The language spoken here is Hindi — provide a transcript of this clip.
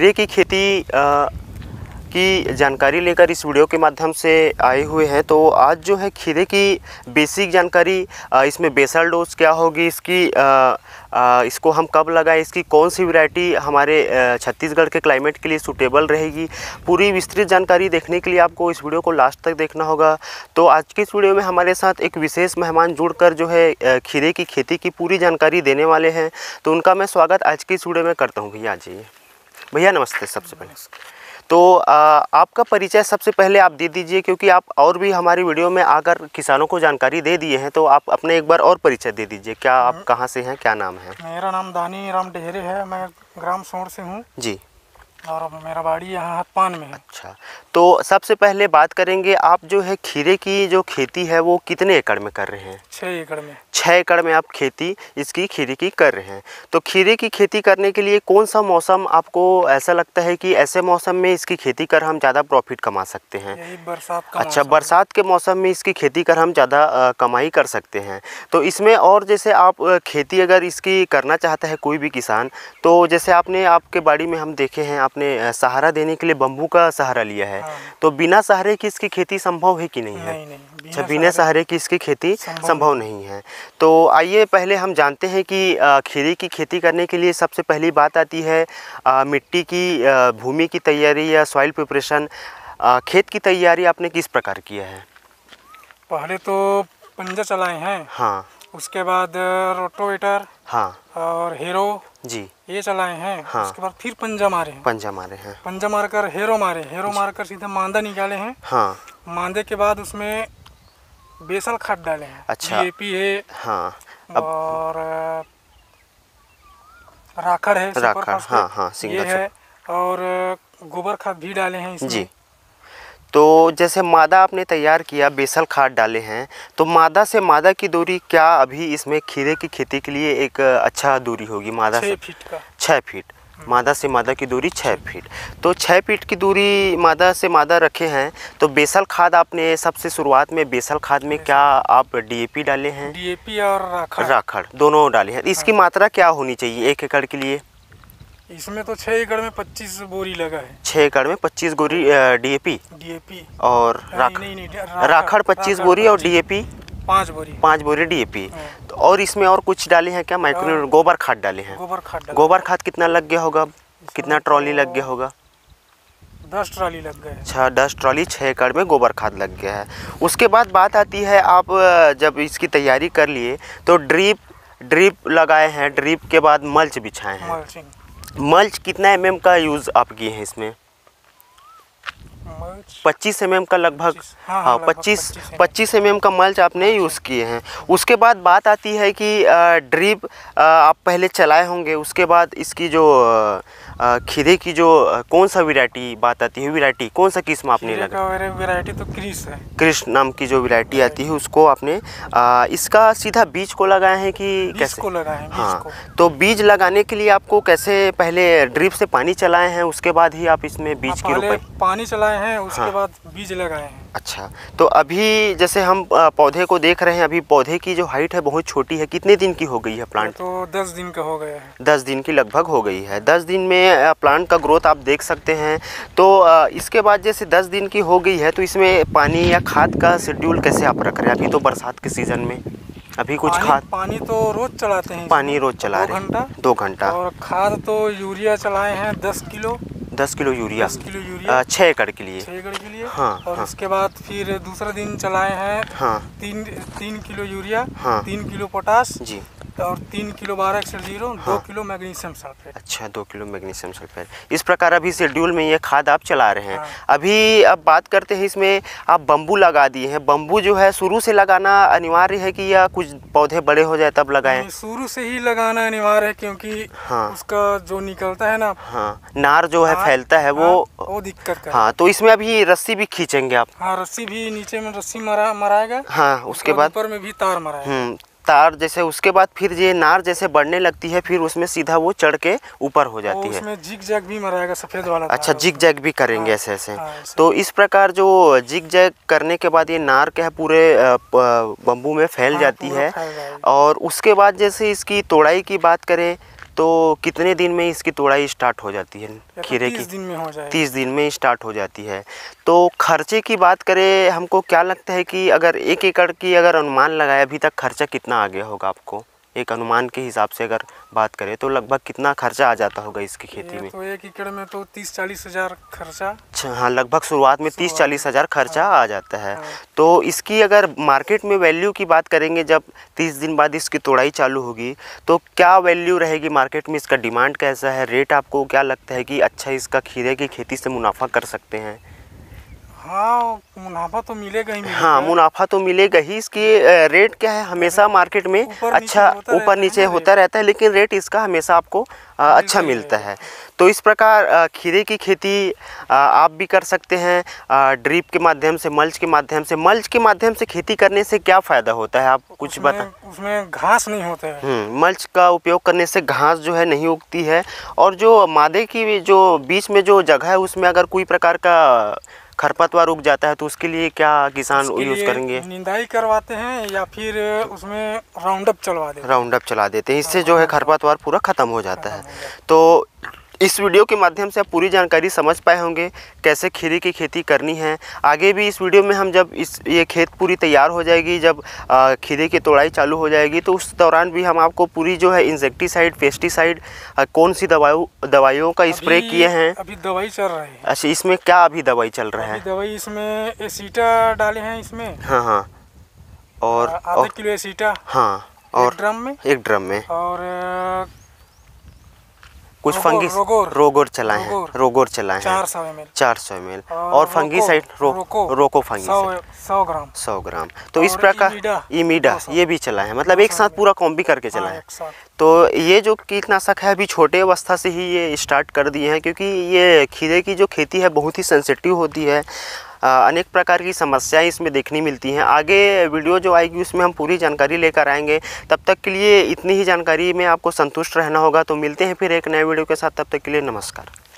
खीरे की खेती आ, की जानकारी लेकर इस वीडियो के माध्यम से आए हुए हैं तो आज जो है खीरे की बेसिक जानकारी आ, इसमें बेसल डोज क्या होगी इसकी आ, आ, इसको हम कब लगाएं इसकी कौन सी वैरायटी हमारे छत्तीसगढ़ के क्लाइमेट के लिए सूटेबल रहेगी पूरी विस्तृत जानकारी देखने के लिए आपको इस वीडियो को लास्ट तक देखना होगा तो आज के इस वीडियो में हमारे साथ एक विशेष मेहमान जुड़कर जो है खीरे की खेती की पूरी जानकारी देने वाले हैं तो उनका मैं स्वागत आज की इस वीडियो में करता हूँ भैया जी भैया नमस्ते सबसे पहले तो आ, आपका परिचय सबसे पहले आप दे दीजिए क्योंकि आप और भी हमारी वीडियो में आकर किसानों को जानकारी दे दिए हैं तो आप अपने एक बार और परिचय दे दीजिए क्या आप कहाँ से हैं क्या नाम है मेरा नाम दानी राम डेहरे है मैं ग्राम सोड़ से हूँ जी और मेरा बाड़ी यहाँ हथपान में है अच्छा तो सबसे पहले बात करेंगे आप जो है खीरे की जो खेती है वो कितने एकड़ में कर रहे हैं छः एकड़ में छः एकड़ में आप खेती इसकी खीरे की कर रहे हैं तो खीरे की खेती करने के लिए कौन सा मौसम आपको ऐसा लगता है कि ऐसे मौसम में इसकी खेती कर हम ज़्यादा प्रॉफिट कमा सकते हैं बरसात अच्छा बरसात के मौसम में इसकी खेती कर हम ज़्यादा कमाई कर सकते हैं तो इसमें और जैसे आप खेती अगर इसकी करना चाहता है कोई भी किसान तो जैसे आपने आपके बाड़ी में हम देखे हैं आपने सहारा देने के लिए बम्बू का सहारा लिया है हाँ। तो बिना सहारे की इसकी खेती संभव है कि नहीं है अच्छा बिना सहारे की इसकी खेती संभव नहीं है तो आइए पहले हम जानते हैं कि खीरे की खेती करने के लिए सबसे पहली बात आती है मिट्टी की भूमि की तैयारी या सॉइल प्रिपरेशन खेत की तैयारी आपने किस प्रकार की है पहले तो पंजे चलाए हैं हाँ उसके बाद रोटोवेटर हाँ और हीरो जी ये चलाए हैं हाँ उसके बाद फिर पंजा मारे हैं पंजा मारे हैं पंजा मारकर हेरो मारे हेरो मारकर सीधा मांदा निकाले हैं हाँ मांदे के बाद उसमें बेसल खाद डाले हैं अच्छा पी है हाँ अब, और राखड़ है राखड़ हाँ हाँ ये है और गोबर खाद भी डाले हैं इसमें जी तो जैसे मादा आपने तैयार किया बेसल खाद डाले हैं तो मादा से मादा की दूरी क्या अभी इसमें खीरे की खेती के लिए एक अच्छा दूरी होगी मादा से फीट का छः फीट मादा से मादा की दूरी छः फीट तो छः फीट की दूरी मादा से मादा रखे हैं तो बेसल खाद आपने सबसे शुरुआत में बेसल खाद में क्या आप डीएपी डाले हैं डीएपी और राखड़ राखड़ दोनों डाले हैं इसकी हाँ। मात्रा क्या होनी चाहिए एक एकड़ के लिए इसमें तो छः एकड़ में पच्चीस बोरी लगा है छः एकड़ में पच्चीस बोरी डी ए और राखड़ राखड़ पच्चीस बोरी और डी पाँच बोरी पाँच बोरी डीएपी हाँ। तो और इसमें और कुछ डाले हैं क्या माइक्रो हाँ। गोबर खाद डाले हैं गोबर खाद गोबर खाद कितना लग गया होगा कितना ट्रॉली लग गया होगा दस ट्रॉली लग गए अच्छा दस ट्रॉली छः एकड़ में गोबर खाद लग गया है उसके बाद बात आती है आप जब इसकी तैयारी कर लिए तो ड्रिप ड्रिप लगाए हैं ड्रिप के बाद मल्च बिछाए हैं मल्च कितना एम का यूज़ आप किए हैं इसमें पच्चीस एम का लगभग हाँ, हाँ, हाँ पच्चीस पच्चीस एम का मल्च आपने यूज़ किए हैं उसके बाद बात आती है कि ड्रिप आप पहले चलाए होंगे उसके बाद इसकी जो आ, खीरे की जो कौन सा वैरायटी बात आती है वैरायटी कौन सा किस्म आपने लगा वैरायटी तो क्रिश है कृष्ण नाम की जो वैरायटी आती है उसको आपने आ, इसका सीधा बीज को लगाया है कि कैसे को लगाया है हाँ को। तो बीज लगाने के लिए आपको कैसे पहले ड्रिप से पानी चलाए हैं उसके बाद ही आप इसमें बीज की हाँ, पानी चलाए हैं उसके हाँ। बाद बीज लगाए हैं अच्छा तो अभी जैसे हम पौधे को देख रहे हैं अभी पौधे की जो हाइट है बहुत छोटी है कितने दिन की हो गई है प्लांट तो दस दिन का हो गया है दस दिन की लगभग हो गई है दस दिन में प्लांट का ग्रोथ आप देख सकते हैं तो इसके बाद जैसे दस दिन की हो गई है तो इसमें पानी या खाद का शेड्यूल कैसे आप रख रहे हैं अभी तो बरसात के सीज़न में अभी कुछ खाद पानी तो रोज चलाते हैं पानी रोज चला रहे हैं दो घंटा और खाद तो यूरिया चलाए हैं दस किलो दस किलो यूरिया दस किलो यूरिया छः एकड़ के लिए हाँ, और हाँ, उसके बाद फिर दूसरा दिन चलाए हैं हाँ, तीन तीन किलो यूरिया हाँ, तीन किलो पोटास जी और तीन किलो बारह एक्सल जीरो हाँ। दो किलो मैग्नीशियम सल्फेट अच्छा दो किलो मैग्नीशियम सल्फेट इस प्रकार अभी शेड्यूल में ये खाद आप चला रहे हैं हाँ। अभी अब बात करते हैं इसमें आप बम्बू लगा दिए हैं बम्बू जो है शुरू से लगाना अनिवार्य है कि या कुछ पौधे बड़े हो जाए तब लगाए शुरू से ही लगाना अनिवार्य है क्योंकि हाँ उसका जो निकलता है ना हाँ नार जो है फैलता है वो हाँ, वो दिक्कत हाँ तो इसमें अभी रस्सी भी खींचेंगे आप हाँ रस्सी भी नीचे में रस्सी मराएगा हाँ उसके बाद ऊपर में भी तार मराएगा हम्म, तार जैसे उसके बाद फिर ये नार जैसे बढ़ने लगती है फिर उसमें सीधा वो चढ़ के ऊपर हो जाती है उसमें जिग जैग भी मराएगा सफ़ेद वाला अच्छा जिग जैग भी करेंगे हाँ, ऐसे हाँ, ऐसे तो इस प्रकार जो जिग जैग करने के बाद ये नार क्या पूरे बम्बू में फैल हाँ, जाती है और उसके बाद जैसे इसकी तोड़ाई की बात करें तो कितने दिन में इसकी तोड़ाई स्टार्ट हो जाती है खीरे की दिन में हो जाए तीस दिन में स्टार्ट हो जाती है तो खर्चे की बात करें हमको क्या लगता है कि अगर एक एकड़ की अगर अनुमान लगाए अभी तक खर्चा कितना आ गया होगा आपको एक अनुमान के हिसाब से अगर बात करें तो लगभग कितना खर्चा आ जाता होगा इसकी खेती में तो एक एकड़ में तो तीस चालीस हज़ार खर्चा अच्छा हाँ लगभग शुरुआत में तीस चालीस हज़ार खर्चा हाँ। आ जाता है हाँ। तो इसकी अगर मार्केट में वैल्यू की बात करेंगे जब तीस दिन बाद इसकी तोड़ाई चालू होगी तो क्या वैल्यू रहेगी मार्केट में इसका डिमांड कैसा है रेट आपको क्या लगता है कि अच्छा इसका खीरे की खेती से मुनाफा कर सकते हैं हाँ मुनाफा तो मिलेगा ही हाँ मुनाफा तो मिलेगा ही इसकी रेट क्या है हमेशा मार्केट में अच्छा ऊपर नीचे अच्छा, होता रहता है लेकिन रेट इसका हमेशा आपको अच्छा मिलता है तो इस प्रकार खीरे की खेती आप भी कर सकते हैं ड्रिप के माध्यम से मल्च के माध्यम से मल्च के माध्यम से खेती करने से क्या फ़ायदा होता है आप कुछ बताएं उसमें घास नहीं होता है मल्च हम्म, का उपयोग करने से घास जो है नहीं उगती है और जो मादे की जो बीच में जो जगह है उसमें अगर कोई प्रकार का खरपतवार उग जाता है तो उसके लिए क्या किसान यूज करेंगे निंदाई करवाते हैं या फिर उसमें अप चलवा देते अप चला देते हैं इससे हाँ, जो है हाँ। खरपतवार पूरा खत्म हो जाता है तो इस वीडियो के माध्यम से आप पूरी जानकारी समझ पाए होंगे कैसे खीरे की खेती करनी है आगे भी इस वीडियो में हम जब इस ये खेत पूरी तैयार हो जाएगी जब खीरे की तोड़ाई चालू हो जाएगी तो उस दौरान भी हम आपको पूरी जो है इंसेक्टिसाइड पेस्टिसाइड कौन सी दवाओं दवाइयों का स्प्रे किए हैं अभी दवाई चल रहे हैं अच्छा इसमें क्या अभी दवाई चल रहा है दवाई इसमें एसीटा डाले हैं इसमें हाँ हाँ और आधा किलो एसीटा हाँ और ड्रम में एक ड्रम में और कुछ फंगी रोगोर चलाए हैं रोगोर चलाए हैं चार सौ एम एल और फंगी साइड रोको, रोको फंगी सौ ग्राम सौ ग्राम तो इस प्रकार इमीडा ये भी चला है मतलब एक साथ पूरा कॉम्बी करके हाँ, चला है तो ये जो कीटनाशक है अभी छोटे अवस्था से ही ये स्टार्ट कर दिए हैं क्योंकि ये खीरे की जो खेती है बहुत ही सेंसिटिव होती है अनेक प्रकार की समस्याएं इसमें देखनी मिलती हैं आगे वीडियो जो आएगी उसमें हम पूरी जानकारी लेकर आएंगे तब तक के लिए इतनी ही जानकारी में आपको संतुष्ट रहना होगा तो मिलते हैं फिर एक नए वीडियो के साथ तब तक के लिए नमस्कार